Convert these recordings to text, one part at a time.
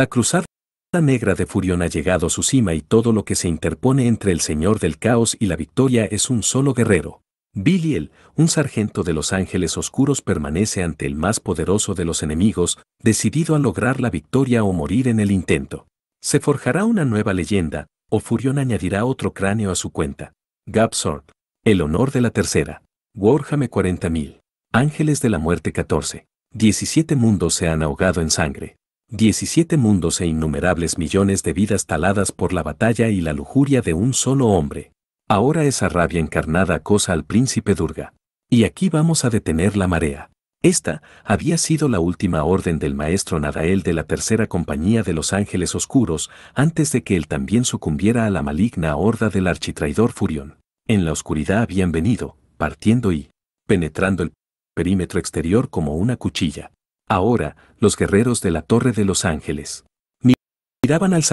La cruzada negra de Furión ha llegado a su cima y todo lo que se interpone entre el Señor del Caos y la victoria es un solo guerrero. Biliel, un sargento de los ángeles oscuros, permanece ante el más poderoso de los enemigos, decidido a lograr la victoria o morir en el intento. Se forjará una nueva leyenda, o Furión añadirá otro cráneo a su cuenta. Gabsord, el honor de la tercera. Warhammer 40.000. Ángeles de la muerte 14. 17 mundos se han ahogado en sangre diecisiete mundos e innumerables millones de vidas taladas por la batalla y la lujuria de un solo hombre. Ahora esa rabia encarnada acosa al príncipe Durga. Y aquí vamos a detener la marea. Esta había sido la última orden del maestro Nadael de la tercera compañía de los Ángeles Oscuros antes de que él también sucumbiera a la maligna horda del architraidor Furión. En la oscuridad habían venido, partiendo y penetrando el perímetro exterior como una cuchilla. Ahora, los guerreros de la Torre de los Ángeles miraban al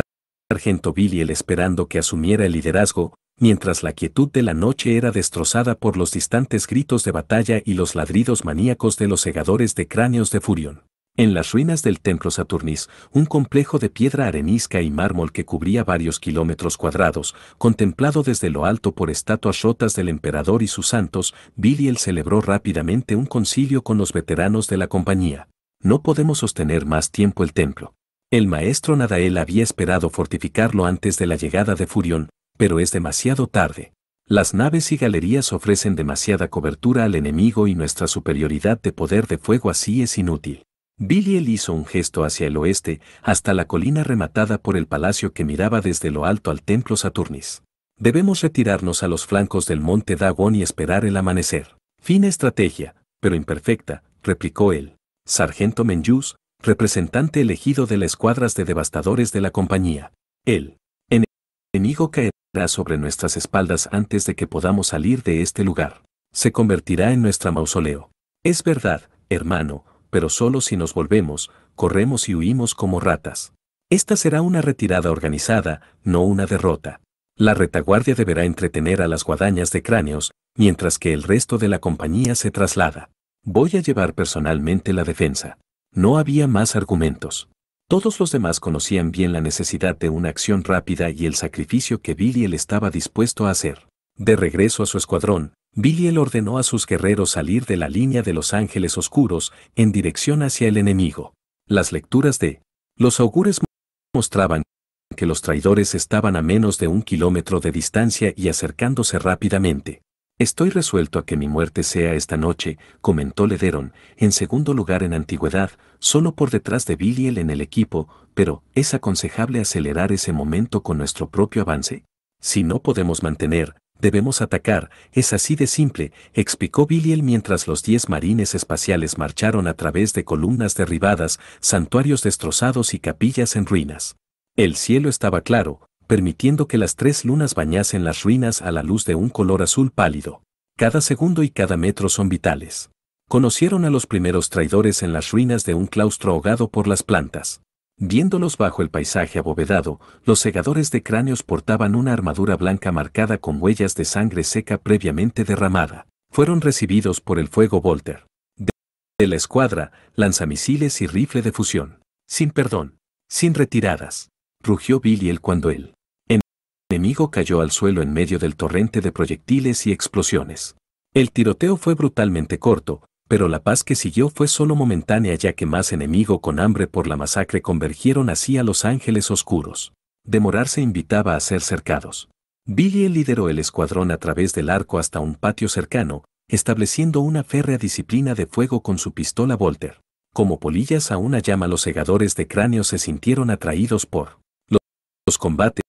sargento Billy esperando que asumiera el liderazgo, mientras la quietud de la noche era destrozada por los distantes gritos de batalla y los ladridos maníacos de los segadores de cráneos de Furion. En las ruinas del templo Saturnis, un complejo de piedra arenisca y mármol que cubría varios kilómetros cuadrados, contemplado desde lo alto por estatuas rotas del emperador y sus santos, Biliel celebró rápidamente un concilio con los veteranos de la compañía no podemos sostener más tiempo el templo. El maestro Nadael había esperado fortificarlo antes de la llegada de Furión, pero es demasiado tarde. Las naves y galerías ofrecen demasiada cobertura al enemigo y nuestra superioridad de poder de fuego así es inútil. Biliel hizo un gesto hacia el oeste, hasta la colina rematada por el palacio que miraba desde lo alto al templo Saturnis. Debemos retirarnos a los flancos del monte Dagon y esperar el amanecer. Fina estrategia, pero imperfecta, replicó él sargento Menjus, representante elegido de las escuadras de devastadores de la compañía. El enemigo caerá sobre nuestras espaldas antes de que podamos salir de este lugar. Se convertirá en nuestra mausoleo. Es verdad, hermano, pero solo si nos volvemos, corremos y huimos como ratas. Esta será una retirada organizada, no una derrota. La retaguardia deberá entretener a las guadañas de cráneos, mientras que el resto de la compañía se traslada. Voy a llevar personalmente la defensa. No había más argumentos. Todos los demás conocían bien la necesidad de una acción rápida y el sacrificio que Villiel estaba dispuesto a hacer. De regreso a su escuadrón, Villiel ordenó a sus guerreros salir de la línea de los ángeles oscuros en dirección hacia el enemigo. Las lecturas de los augures mostraban que los traidores estaban a menos de un kilómetro de distancia y acercándose rápidamente. Estoy resuelto a que mi muerte sea esta noche, comentó Lederon, en segundo lugar en antigüedad, solo por detrás de Billiel en el equipo, pero ¿es aconsejable acelerar ese momento con nuestro propio avance? Si no podemos mantener, debemos atacar, es así de simple, explicó Billiel mientras los diez marines espaciales marcharon a través de columnas derribadas, santuarios destrozados y capillas en ruinas. El cielo estaba claro, permitiendo que las tres lunas bañasen las ruinas a la luz de un color azul pálido. Cada segundo y cada metro son vitales. Conocieron a los primeros traidores en las ruinas de un claustro ahogado por las plantas. Viéndolos bajo el paisaje abovedado, los segadores de cráneos portaban una armadura blanca marcada con huellas de sangre seca previamente derramada. Fueron recibidos por el fuego Volter. De la escuadra, lanzamisiles y rifle de fusión. Sin perdón. Sin retiradas. Rugió Billy el cuando él enemigo cayó al suelo en medio del torrente de proyectiles y explosiones. El tiroteo fue brutalmente corto, pero la paz que siguió fue solo momentánea ya que más enemigo con hambre por la masacre convergieron así a los ángeles oscuros. Demorarse invitaba a ser cercados. Billy lideró el escuadrón a través del arco hasta un patio cercano, estableciendo una férrea disciplina de fuego con su pistola Volter. Como polillas a una llama los segadores de cráneos se sintieron atraídos por los combates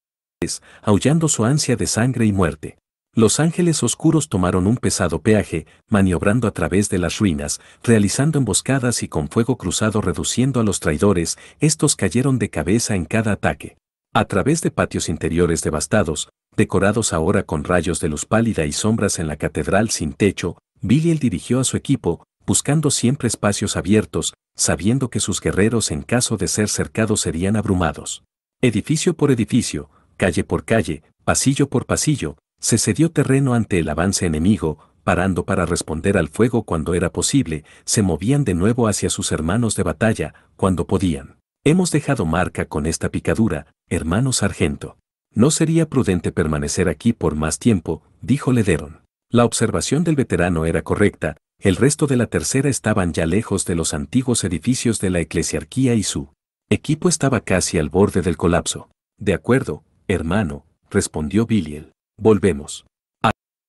aullando su ansia de sangre y muerte. Los ángeles oscuros tomaron un pesado peaje, maniobrando a través de las ruinas, realizando emboscadas y con fuego cruzado reduciendo a los traidores, estos cayeron de cabeza en cada ataque. A través de patios interiores devastados, decorados ahora con rayos de luz pálida y sombras en la catedral sin techo, Billiel dirigió a su equipo, buscando siempre espacios abiertos, sabiendo que sus guerreros en caso de ser cercados serían abrumados. Edificio por edificio, calle por calle, pasillo por pasillo, se cedió terreno ante el avance enemigo, parando para responder al fuego cuando era posible, se movían de nuevo hacia sus hermanos de batalla, cuando podían. Hemos dejado marca con esta picadura, hermano sargento. No sería prudente permanecer aquí por más tiempo, dijo Lederon. La observación del veterano era correcta, el resto de la tercera estaban ya lejos de los antiguos edificios de la eclesiarquía y su equipo estaba casi al borde del colapso. De acuerdo, Hermano, respondió Biliel, volvemos.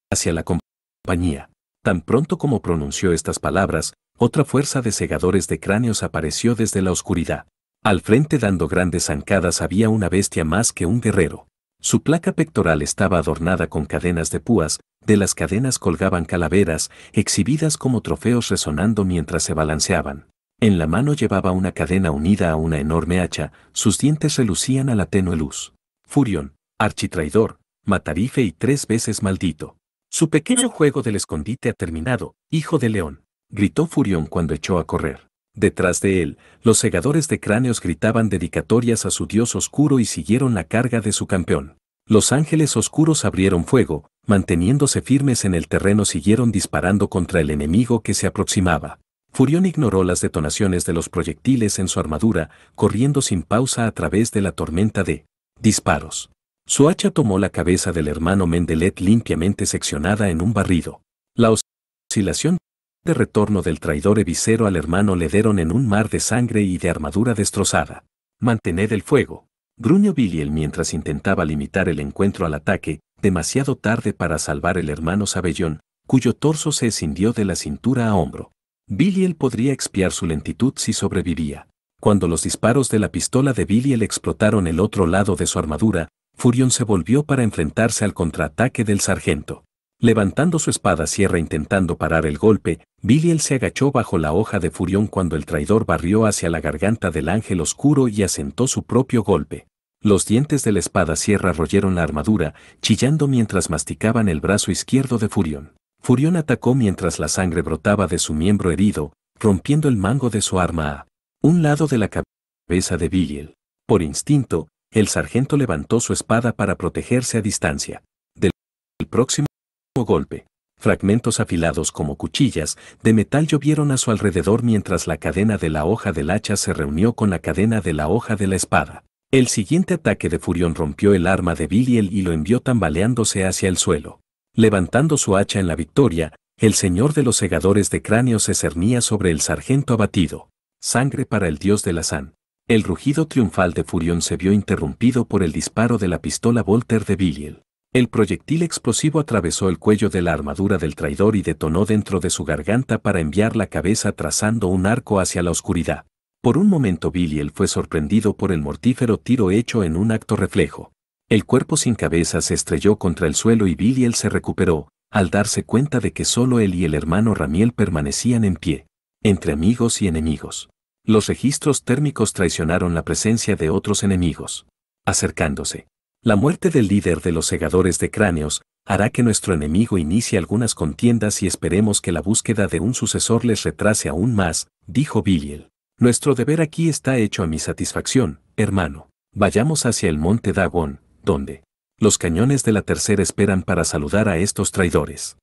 Hacia la compañía. Tan pronto como pronunció estas palabras, otra fuerza de segadores de cráneos apareció desde la oscuridad. Al frente dando grandes zancadas había una bestia más que un guerrero. Su placa pectoral estaba adornada con cadenas de púas, de las cadenas colgaban calaveras, exhibidas como trofeos resonando mientras se balanceaban. En la mano llevaba una cadena unida a una enorme hacha, sus dientes relucían a la tenue luz. Furion, architraidor, matarife y tres veces maldito. Su pequeño juego del escondite ha terminado, hijo de león, gritó Furión cuando echó a correr. Detrás de él, los segadores de cráneos gritaban dedicatorias a su dios oscuro y siguieron la carga de su campeón. Los ángeles oscuros abrieron fuego, manteniéndose firmes en el terreno siguieron disparando contra el enemigo que se aproximaba. Furión ignoró las detonaciones de los proyectiles en su armadura, corriendo sin pausa a través de la tormenta de Disparos. Su hacha tomó la cabeza del hermano Mendelet limpiamente seccionada en un barrido. La oscilación de retorno del traidor Evisero al hermano le dieron en un mar de sangre y de armadura destrozada. «Mantened el fuego. Gruñó Billiel mientras intentaba limitar el encuentro al ataque, demasiado tarde para salvar el hermano Sabellón, cuyo torso se escindió de la cintura a hombro. Billiel podría expiar su lentitud si sobrevivía. Cuando los disparos de la pistola de Billy explotaron el otro lado de su armadura, Furión se volvió para enfrentarse al contraataque del sargento. Levantando su espada sierra intentando parar el golpe, Billy se agachó bajo la hoja de Furión cuando el traidor barrió hacia la garganta del ángel oscuro y asentó su propio golpe. Los dientes de la espada sierra royeron la armadura, chillando mientras masticaban el brazo izquierdo de Furión. Furión atacó mientras la sangre brotaba de su miembro herido, rompiendo el mango de su arma A un lado de la cabeza de Billiel, Por instinto, el sargento levantó su espada para protegerse a distancia del próximo golpe. Fragmentos afilados como cuchillas de metal llovieron a su alrededor mientras la cadena de la hoja del hacha se reunió con la cadena de la hoja de la espada. El siguiente ataque de Furión rompió el arma de Billiel y lo envió tambaleándose hacia el suelo. Levantando su hacha en la victoria, el señor de los segadores de cráneo se cernía sobre el sargento abatido. Sangre para el dios de la San. El rugido triunfal de Furión se vio interrumpido por el disparo de la pistola Volter de Billiel. El proyectil explosivo atravesó el cuello de la armadura del traidor y detonó dentro de su garganta para enviar la cabeza trazando un arco hacia la oscuridad. Por un momento Billiel fue sorprendido por el mortífero tiro hecho en un acto reflejo. El cuerpo sin cabeza se estrelló contra el suelo y Billiel se recuperó, al darse cuenta de que solo él y el hermano Ramiel permanecían en pie entre amigos y enemigos. Los registros térmicos traicionaron la presencia de otros enemigos. Acercándose. La muerte del líder de los segadores de cráneos hará que nuestro enemigo inicie algunas contiendas y esperemos que la búsqueda de un sucesor les retrase aún más, dijo Biliel. Nuestro deber aquí está hecho a mi satisfacción, hermano. Vayamos hacia el monte Dagon, donde los cañones de la tercera esperan para saludar a estos traidores.